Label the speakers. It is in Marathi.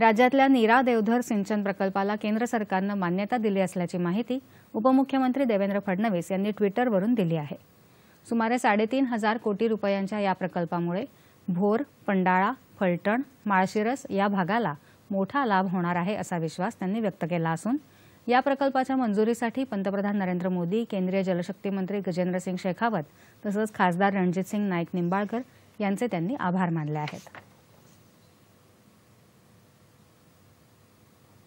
Speaker 1: राज्यातल्या नीरा देवधर सिंचन प्रकल्पाला केंद्र सरकारनं मान्यता दिली असल्याची माहिती उपमुख्यमंत्री देवेंद्र फडणवीस यांनी ट्विटरवरून दिली आहे सुमारे साडेतीन हजार कोटी रुपयांच्या या प्रकल्पामुळे भोर पंडाळा फलटण माळशिरस या भागाला मोठा लाभ होणार आहे असा विश्वास त्यांनी व्यक्त केला असून या प्रकल्पाच्या मंजुरीसाठी पंतप्रधान नरेंद्र मोदी केंद्रीय जलशक्ती मंत्री गजेंद्रसिंग शेखावत तसंच खासदार रणजितसिंग नाईक निंबाळकर यांचे त्यांनी आभार मानले आहेत